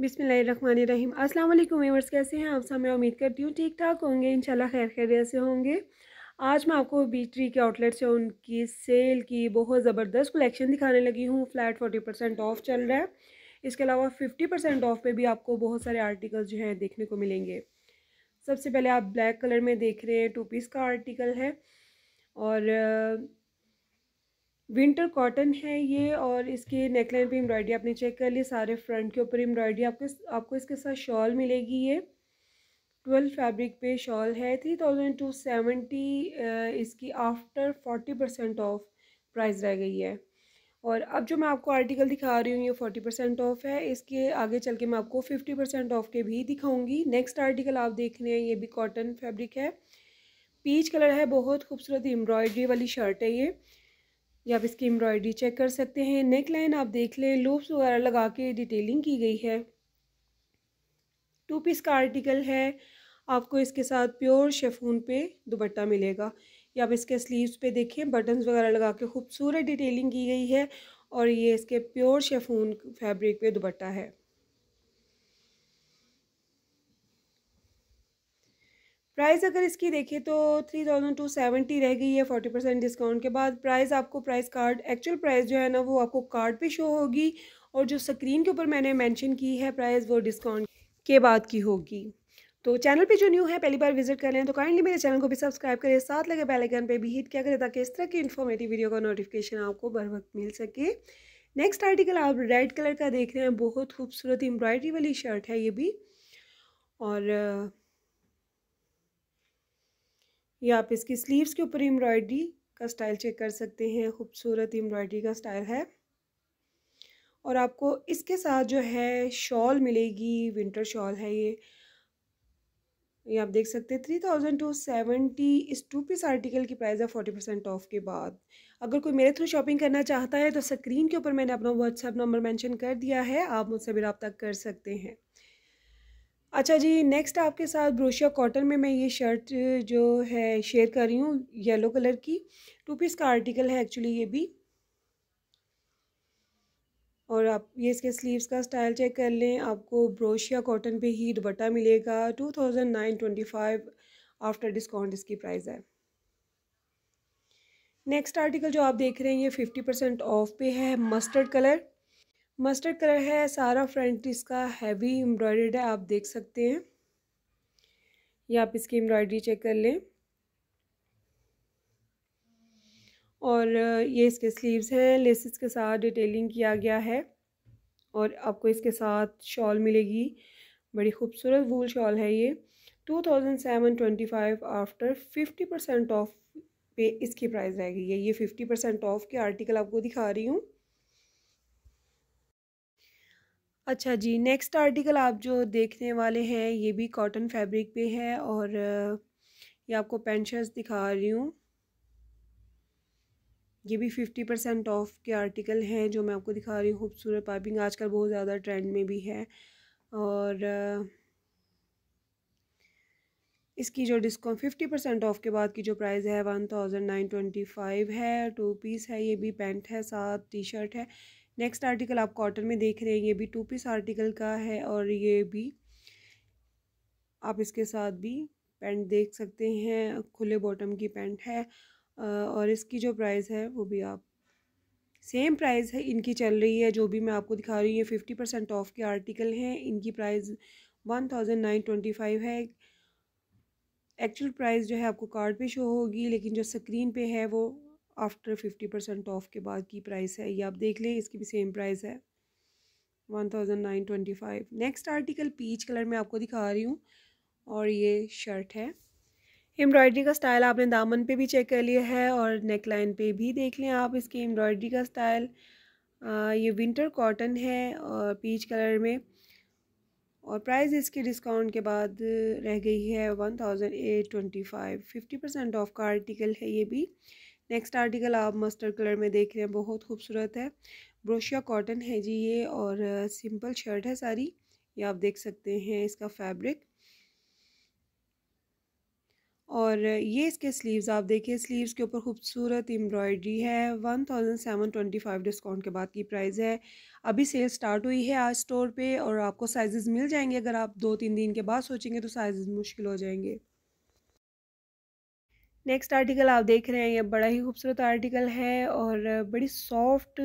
बिसमीम अस्सलाम वालेकुम व्यूवर्स कैसे हैं आप सब मैं उम्मीद करती हूँ ठीक ठाक होंगे इंशाल्लाह खैर खैर से होंगे आज मैं आपको बी ट्री के आउटलेट से उनकी सेल की बहुत ज़बरदस्त कलेक्शन दिखाने लगी हूँ फ्लैट फोर्टी परसेंट ऑफ चल रहा है इसके अलावा फिफ्टी परसेंट ऑफ पे भी आपको बहुत सारे आर्टिकल्स जो हैं देखने को मिलेंगे सबसे पहले आप ब्लैक कलर में देख रहे हैं टू पीस का आर्टिकल है और विंटर कॉटन है ये और इसके नेकलाइन पे एम्ब्रॉयडरी आपने चेक कर ली सारे फ्रंट के ऊपर एम्ब्रॉयडरी आपको आपको इसके साथ शॉल मिलेगी ये ट्वेल्व फैब्रिक पे शॉल है थ्री थाउजेंड टू सेवेंटी इसकी after forty percent off price रह गई है और अब जो मैं आपको आर्टिकल दिखा रही हूँ ये फोर्टी परसेंट ऑफ है इसके आगे चल के मैं आपको फिफ्टी परसेंट ऑफ के भी दिखाऊंगी नेक्स्ट आर्टिकल आप देख रहे हैं ये भी कॉटन फैब्रिक है पीच कलर है बहुत खूबसूरत एम्ब्रॉयडरी वाली शर्ट है ये या आप इसकी एम्ब्रॉयडरी चेक कर सकते हैं नेक लाइन आप देख लें लूप्स वगैरह लगा के डिटेलिंग की गई है टू पीस का आर्टिकल है आपको इसके साथ प्योर शेफून पे दुपट्टा मिलेगा या आप इसके स्लीव्स पे देखें बटन्स वगैरह लगा के खूबसूरत डिटेलिंग की गई है और ये इसके प्योर शेफून फैब्रिक पे दुपट्टा है प्राइस अगर इसकी देखें तो थ्री थाउजेंड टू सेवेंटी रह गई है फोर्टी परसेंट डिस्काउंट के बाद प्राइस आपको प्राइस कार्ड एक्चुअल प्राइस जो है ना वो आपको कार्ड पे शो होगी और जो स्क्रीन के ऊपर मैंने मेंशन की है प्राइस वो डिस्काउंट के बाद की होगी तो चैनल पे जो न्यू है पहली बार विजिट कर लें तो काइंडली मेरे चैनल को भी सब्सक्राइब करें साथ लगे बैलेगन पर भी हिट किया करें ताकि इस तरह की इन्फॉर्मेटिव वीडियो का नोटिफिकेशन आपको बर वक्त मिल सके नेक्स्ट आर्टिकल आप रेड कलर का देख रहे हैं बहुत खूबसूरत एम्ब्रॉयडरी वाली शर्ट है ये भी और या आप इसकी स्लीव्स के ऊपर एम्ब्रॉयडरी का स्टाइल चेक कर सकते हैं खूबसूरत एम्ब्रॉयडरी का स्टाइल है और आपको इसके साथ जो है शॉल मिलेगी विंटर शॉल है ये ये आप देख सकते हैं थ्री थाउजेंड टू सेवेंटी इस टू पीस आर्टिकल की प्राइस है फोर्टी परसेंट ऑफ के बाद अगर कोई मेरे थ्रू शॉपिंग करना चाहता है तो स्क्रीन के ऊपर मैंने अपना व्हाट्सएप नंबर मेंशन कर दिया है आप मुझसे भी रबता कर सकते हैं अच्छा जी नेक्स्ट आपके साथ ब्रोशिया कॉटन में मैं ये शर्ट जो है शेयर कर रही हूँ येलो कलर की टू पीस का आर्टिकल है एक्चुअली ये भी और आप ये इसके स्लीव्स का स्टाइल चेक कर लें आपको ब्रोशिया कॉटन पे ही दुपट्टा मिलेगा two thousand nine twenty five after discount इसकी प्राइस है नेक्स्ट आर्टिकल जो आप देख रहे हैं ये फिफ्टी परसेंट ऑफ पे है मस्टर्ड कलर मस्टर्ड कलर है सारा फ्रंट इसका हैवी एम्ब्रॉयड है आप देख सकते हैं ये आप इसकी एम्ब्रॉयडरी चेक कर लें और ये इसके स्लीव्स हैं लेसिस के साथ डिटेलिंग किया गया है और आपको इसके साथ शॉल मिलेगी बड़ी खूबसूरत वूल शॉल है ये two thousand seven twenty five after fifty percent off पे इसकी प्राइस रहेगी ये ये फिफ्टी परसेंट ऑफ के आर्टिकल आपको दिखा रही हूँ अच्छा जी नेक्स्ट आर्टिकल आप जो देखने वाले हैं ये भी कॉटन फैब्रिक पे है और ये आपको पेंट शर्ट्स दिखा रही हूँ ये भी फिफ्टी परसेंट ऑफ के आर्टिकल हैं जो मैं आपको दिखा रही हूँ खूबसूरत पाइपिंग आजकल बहुत ज़्यादा ट्रेंड में भी है और इसकी जो डिस्काउंट फिफ्टी परसेंट ऑफ के बाद की जो प्राइस है one thousand nine twenty five है टू पीस है ये भी पैंट है साथ टी शर्ट है नेक्स्ट आर्टिकल आप कॉटन में देख रहे हैं ये भी टू पीस आर्टिकल का है और ये भी आप इसके साथ भी पैंट देख सकते हैं खुले बॉटम की पैंट है और इसकी जो प्राइस है वो भी आप सेम प्राइस है इनकी चल रही है जो भी मैं आपको दिखा रही हूँ ये फिफ्टी परसेंट ऑफ के आर्टिकल हैं इनकी price one thousand nine twenty five है एक्चुअल प्राइस जो है आपको कार्ड पे शो होगी लेकिन जो स्क्रीन पे है वो आफ्टर फिफ्टी परसेंट ऑफ के बाद की प्राइस है ये आप देख लें इसकी भी सेम प्राइस है one thousand nine twenty five next article peach colour में आपको दिखा रही हूँ और ये शर्ट है एम्ब्रॉयडरी का स्टाइल आपने दामन पे भी चेक कर लिया है और नेक लाइन पर भी देख लें आप इसकी एम्ब्रॉयडरी का स्टाइल ये विंटर कॉटन है और पीच कलर में और प्राइस इसके डिस्काउंट के बाद रह गई है one thousand eight twenty five fifty percent off का आर्टिकल है ये भी नेक्स्ट आर्टिकल आप मस्टर्ड कलर में देख रहे हैं बहुत खूबसूरत है ब्रोशिया कॉटन है जी ये और सिंपल शर्ट है सारी ये आप देख सकते हैं इसका फैब्रिक और ये इसके स्लीव्स आप देखिए स्लीव्स के ऊपर खूबसूरत एम्ब्रॉयडरी है one thousand seven twenty five discount के बाद की प्राइस है अभी सेल स्टार्ट हुई है आज स्टोर पे और आपको साइजेस मिल जाएंगे अगर आप दो तीन दिन के बाद सोचेंगे तो साइजेस मुश्किल हो जाएंगे नेक्स्ट आर्टिकल आप देख रहे हैं ये बड़ा ही खूबसूरत आर्टिकल है और बड़ी सॉफ्ट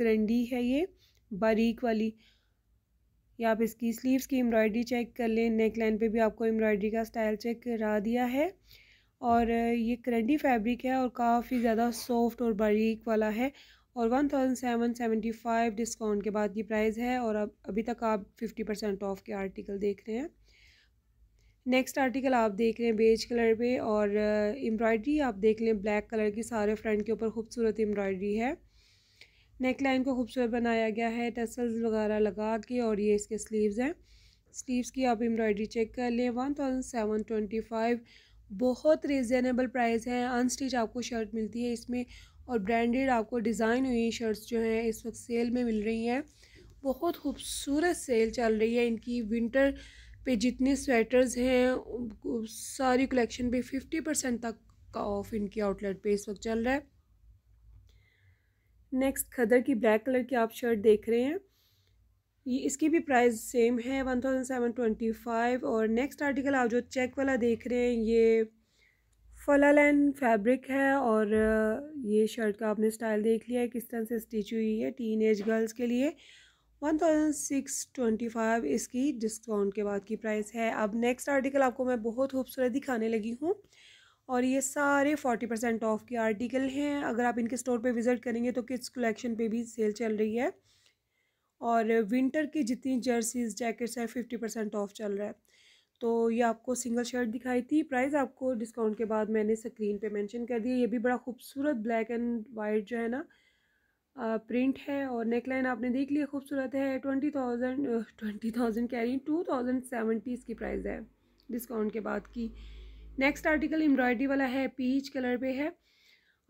करंडी है ये बारीक वाली ये आप इसकी स्लीव्स की एम्ब्रॉयडरी चेक कर लें नेक लाइन पे भी आपको एम्ब्रॉयडरी का स्टाइल चेक करा दिया है और ये करंडी फैब्रिक है और काफ़ी ज़्यादा सॉफ्ट और बारीक वाला है और one thousand seven seventy five discount के बाद की प्राइस है और अब अभी तक आप फिफ्टी परसेंट ऑफ़ के आर्टिकल देख रहे हैं नेक्स्ट आर्टिकल आप देख रहे हैं बेज कलर पे और एम्ब्रॉयडरी uh, आप देख लें ब्लैक कलर की सारे फ्रंट के ऊपर खूबसूरत एम्ब्रॉयडरी है नेक लाइन को खूबसूरत बनाया गया है टसल्स वगैरह लगा के और ये इसके स्लीव्स हैं स्लीव्स की आप एम्ब्रॉयडरी चेक कर लें one thousand seven twenty five बहुत रिजनेबल प्राइस है अनस्टिच आपको शर्ट मिलती है इसमें और ब्रांडेड आपको डिज़ाइन हुई शर्ट्स जो हैं इस वक्त सेल में मिल रही हैं बहुत खूबसूरत सेल चल रही है इनकी विंटर पे जितने स्वेटर्स हैं सारी कलेक्शन पे फिफ्टी परसेंट तक का ऑफ इनकी आउटलेट पे इस वक्त चल रहा है नेक्स्ट खदर की ब्लैक कलर की आप शर्ट देख रहे हैं ये इसकी भी प्राइस सेम है one thousand seven twenty five और नेक्स्ट आर्टिकल आप जो चेक वाला देख रहे हैं ये फला फैब्रिक है और ये शर्ट का आपने स्टाइल देख लिया है किस तरह से स्टिच हुई है टीन एज गर्ल्स के लिए one thousand six twenty five इसकी डिस्काउंट के बाद की प्राइस है अब नेक्स्ट आर्टिकल आपको मैं बहुत खूबसूरत दिखाने लगी हूँ और ये सारे फोर्टी परसेंट ऑफ के आर्टिकल हैं अगर आप इनके स्टोर पे विज़िट करेंगे तो किड्स कलेक्शन पे भी सेल चल रही है और विंटर की जितनी जर्सीज जैकेट्स है फिफ्टी परसेंट ऑफ चल रहा है तो ये आपको सिंगल शर्ट दिखाई थी प्राइस आपको डिस्काउंट के बाद मैंने स्क्रीन पर मैंशन कर दिया ये भी बड़ा खूबसूरत ब्लैक एंड वाइट जो है ना प्रिंट है और नेकलाइन आपने देख लिया खूबसूरत है ट्वेंटी थाउजेंड ट्वेंटी थाउजेंड कह रही टू थाउजेंड सेवेंटी इसकी प्राइस है डिस्काउंट के बाद की नेक्स्ट आर्टिकल एम्ब्रॉयडरी वाला है पीच कलर पे है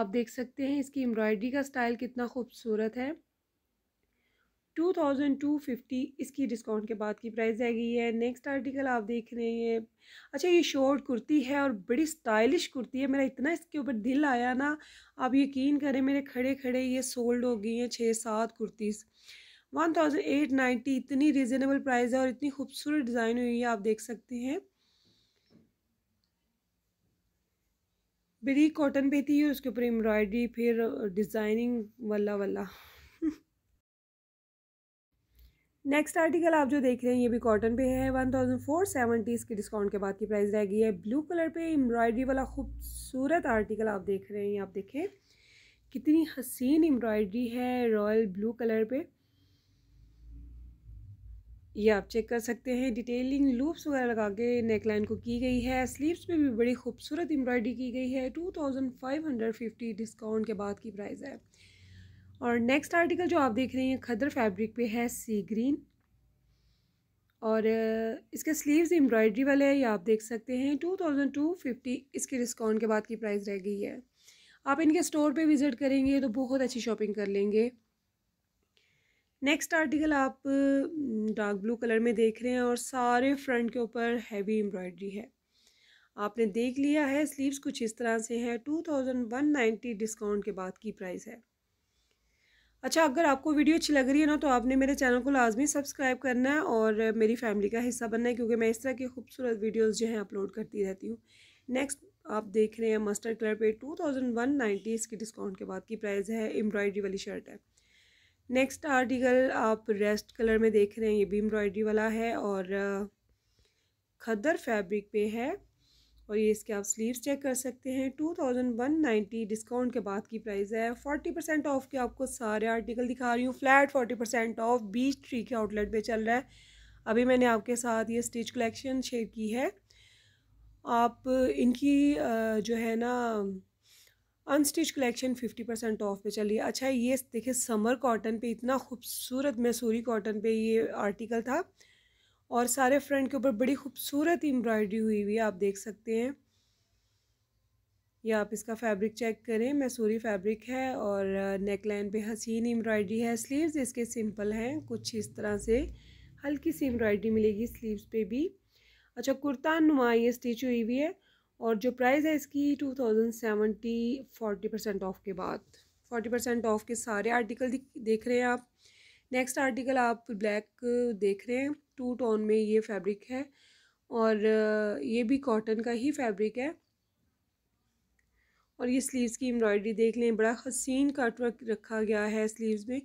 आप देख सकते हैं इसकी एम्ब्रॉयडरी का स्टाइल कितना खूबसूरत है टू थाउजेंड टू फिफ्टी इसकी डिस्काउंट के बाद की प्राइस रह गई है नेक्स्ट आर्टिकल आप देख रहे हैं अच्छा ये शॉर्ट कुर्ती है और बड़ी स्टाइलिश कुर्ती है मेरा इतना इसके ऊपर दिल आया ना आप यकीन करें मेरे खड़े खड़े ये सोल्ड हो गई हैं छः सात kurtis one thousand eight ninety इतनी रिजनेबल प्राइस है और इतनी खूबसूरत डिज़ाइन हुई है आप देख सकते हैं बरीक कॉटन पे थी उसके ऊपर एम्ब्रॉयडरी फिर डिज़ाइनिंग वाला वाला नेक्स्ट आर्टिकल आप जो देख रहे हैं ये भी कॉटन पे है वन थाउजेंड फोर सेवेंटीज़ इसके डिस्काउंट के बाद की प्राइस गई है ब्लू कलर पे एम्ब्रॉयडरी वाला खूबसूरत आर्टिकल आप देख रहे हैं आप देखें कितनी हसीन एम्ब्रॉयडरी है रॉयल ब्लू कलर पे ये आप चेक कर सकते हैं डिटेलिंग लूप्स वगैरह लगा के नेकलाइन को की गई है स्लीव्स पे भी बड़ी खूबसूरत एम्ब्रॉयडरी की गई है two thousand five hundred fifty discount के बाद की प्राइस है और नेक्स्ट आर्टिकल जो आप देख रहे हैं खदर फैब्रिक पे है सी ग्रीन और इसके स्लीव्स एम्ब्रॉयडरी वाले हैं ये आप देख सकते हैं टू थाउजेंड टू फिफ्टी इसके डिस्काउंट के बाद की प्राइस रह गई है आप इनके स्टोर पे विज़िट करेंगे तो बहुत अच्छी शॉपिंग कर लेंगे नेक्स्ट आर्टिकल आप डार्क ब्लू कलर में देख रहे हैं और सारे फ्रंट के ऊपर हैवी एम्ब्रॉयडरी है आपने देख लिया है स्लीव्स कुछ इस तरह से हैं two thousand one ninety discount के बाद की प्राइस है अच्छा अगर आपको वीडियो अच्छी लग रही है ना तो आपने मेरे चैनल को लाजमी सब्सक्राइब करना है और मेरी फैमिली का हिस्सा बनना है क्योंकि मैं इस तरह की खूबसूरत वीडियोज़ जो हैं अपलोड करती रहती हूँ नेक्स्ट आप देख रहे हैं मस्टर्ड कलर पे टू थाउजेंड वन नाइन्टी इसकी डिस्काउंट के बाद की प्राइस है एम्ब्रॉयडरी वाली शर्ट है नेक्स्ट आर्टिकल आप रेस्ट कलर में देख रहे हैं ये भी एम्ब्रॉयडरी वाला है और खदर फैब्रिक पे है और ये इसके आप स्लीव्स चेक कर सकते हैं two thousand one ninety discount के बाद की प्राइस है फोर्टी परसेंट ऑफ के आपको सारे आर्टिकल दिखा रही हूँ flat forty percent off Beech Tree के आउटलेट पे चल रहा है अभी मैंने आपके साथ ये स्टिच कलेक्शन शेयर की है आप इनकी जो है ना unstitch collection fifty percent off पे चलिए अच्छा ये देखिए समर कॉटन पे इतना खूबसूरत मैसूरी कॉटन पे ये आर्टिकल था और सारे फ्रंट के ऊपर बड़ी खूबसूरत एम्ब्रॉयडरी हुई हुई है आप देख सकते हैं या आप इसका फैब्रिक चेक करें मैसूरी फैब्रिक है और नेक लाइन पे हसीन एम्ब्रॉयडरी है स्लीव्स इसके सिंपल हैं कुछ इस तरह से हल्की सी एम्ब्रॉयडरी मिलेगी स्लीव्स पे भी अच्छा कुर्ता नुमा ये स्टिच हुई हुई है और जो प्राइस है इसकी two thousand seventy forty percent off के बाद फोर्टी परसेंट ऑफ के सारे आर्टिकल देख रहे हैं आप नेक्स्ट आर्टिकल आप ब्लैक देख रहे हैं टू टोन में ये फैब्रिक है और ये भी कॉटन का ही फैब्रिक है और ये स्लीव्स की एम्ब्रॉयडरी देख लें बड़ा हसीन काटवर्क रखा गया है स्लीव्स में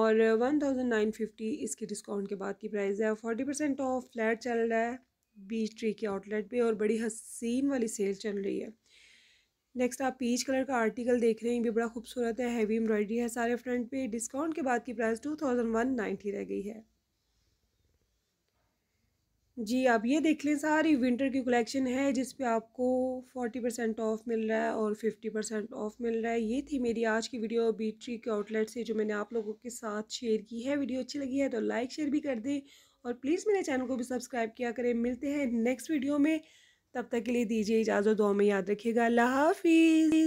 और वन थाउजेंड नाइन फिफ्टी इसके डिस्काउंट के बाद की प्राइस है फोर्टी परसेंट ऑफ फ्लैट चल रहा है बीच ट्री के आउटलेट पे और बड़ी हसीन वाली सेल चल रही है नेक्स्ट आप पीच कलर का आर्टिकल देख रहे हैं ये भी बड़ा खूबसूरत है हैवी एम्ब्रॉयडरी है सारे फ्रंट पे डिस्काउंट के बाद की price two thousand one ninety रह गई है जी आप ये देख लें सारी विंटर की कलेक्शन है जिस पे आपको फोर्टी परसेंट ऑफ मिल रहा है और फिफ्टी परसेंट ऑफ मिल रहा है ये थी मेरी आज की वीडियो बीट्री के आउटलेट से जो मैंने आप लोगों के साथ शेयर की है वीडियो अच्छी लगी है तो लाइक शेयर भी कर दें और प्लीज़ मेरे चैनल को भी सब्सक्राइब किया करें मिलते हैं नेक्स्ट वीडियो में तब तक के लिए दीजिए इजाज़त दो हमें याद रखिएगा अल्लाह हाफिज़